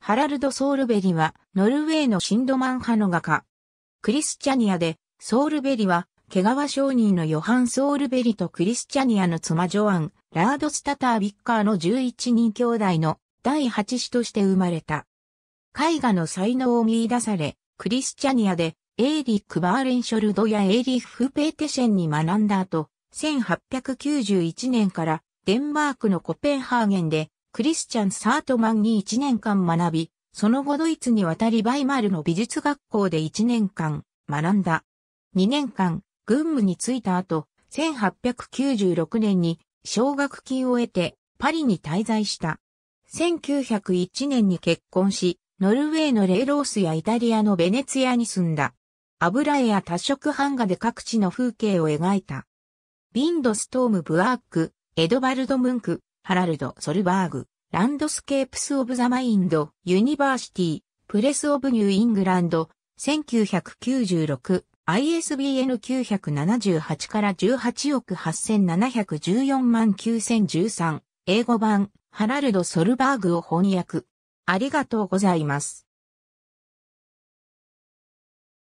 ハラルド・ソールベリは、ノルウェーのシンドマン派の画家。クリスチャニアで、ソールベリは、毛皮商人のヨハン・ソールベリとクリスチャニアの妻ジョアン、ラードスタター・ビッカーの11人兄弟の第8子として生まれた。絵画の才能を見出され、クリスチャニアで、エーリック・バーレンショルドやエーリフ・ペーテシェンに学んだ後、1891年からデンマークのコペンハーゲンでクリスチャン・サートマンに1年間学び、その後ドイツに渡りバイマルの美術学校で1年間学んだ。2年間、軍務に就いた後、1896年に奨学金を得てパリに滞在した。1901年に結婚し、ノルウェーのレイロースやイタリアのベネツィアに住んだ。油絵や多色版画で各地の風景を描いた。ビンドストーム・ブアーク、エドバルド・ムンク、ハラルド・ソルバーグ、ランドスケープス・オブ・ザ・マインド・ユニバーシティ、プレス・オブ・ニュー・イングランド、1996、ISBN 978から18億8714万9013、英語版、ハラルド・ソルバーグを翻訳。ありがとうございます。